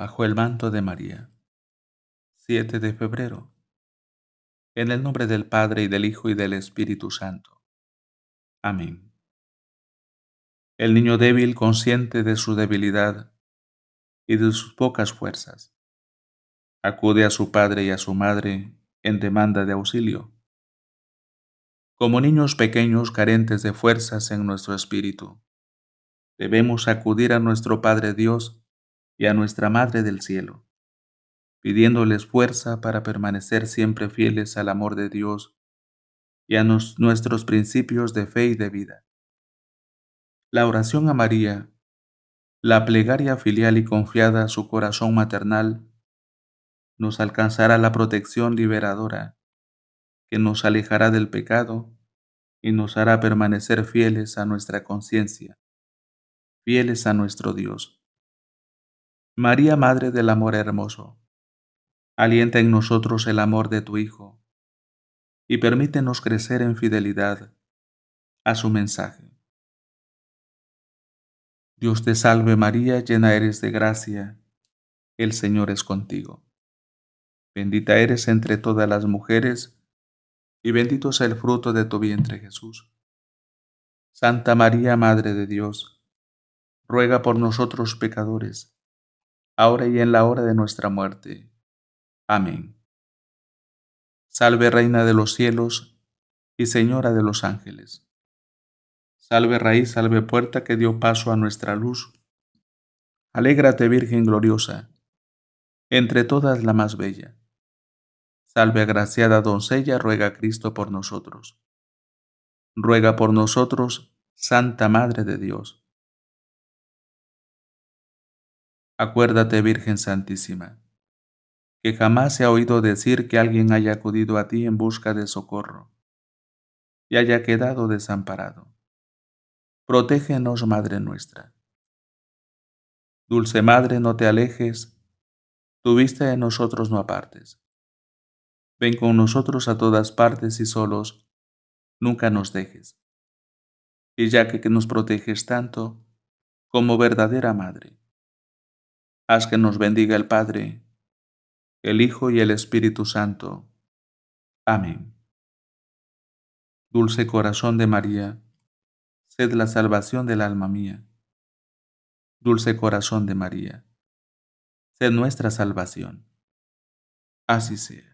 bajo el manto de María. 7 de febrero. En el nombre del Padre y del Hijo y del Espíritu Santo. Amén. El niño débil, consciente de su debilidad y de sus pocas fuerzas, acude a su padre y a su madre en demanda de auxilio. Como niños pequeños carentes de fuerzas en nuestro espíritu, debemos acudir a nuestro Padre Dios y a nuestra Madre del Cielo, pidiéndoles fuerza para permanecer siempre fieles al amor de Dios y a nuestros principios de fe y de vida. La oración a María, la plegaria filial y confiada a su corazón maternal, nos alcanzará la protección liberadora que nos alejará del pecado y nos hará permanecer fieles a nuestra conciencia, fieles a nuestro Dios. María, Madre del Amor Hermoso, alienta en nosotros el amor de tu Hijo y permítenos crecer en fidelidad a su mensaje. Dios te salve María, llena eres de gracia, el Señor es contigo. Bendita eres entre todas las mujeres, y bendito es el fruto de tu vientre Jesús. Santa María, Madre de Dios, ruega por nosotros pecadores, ahora y en la hora de nuestra muerte. Amén. Salve Reina de los cielos y Señora de los ángeles. Salve raíz, salve puerta que dio paso a nuestra luz. Alégrate Virgen gloriosa, entre todas la más bella. Salve agraciada doncella, ruega Cristo por nosotros. Ruega por nosotros, Santa Madre de Dios. Acuérdate, Virgen Santísima, que jamás se ha oído decir que alguien haya acudido a ti en busca de socorro y haya quedado desamparado. Protégenos, Madre nuestra. Dulce Madre, no te alejes, tu vista de nosotros no apartes. Ven con nosotros a todas partes y solos, nunca nos dejes. Y ya que nos proteges tanto, como verdadera Madre, Haz que nos bendiga el Padre, el Hijo y el Espíritu Santo. Amén. Dulce corazón de María, sed la salvación del alma mía. Dulce corazón de María, sed nuestra salvación. Así sea.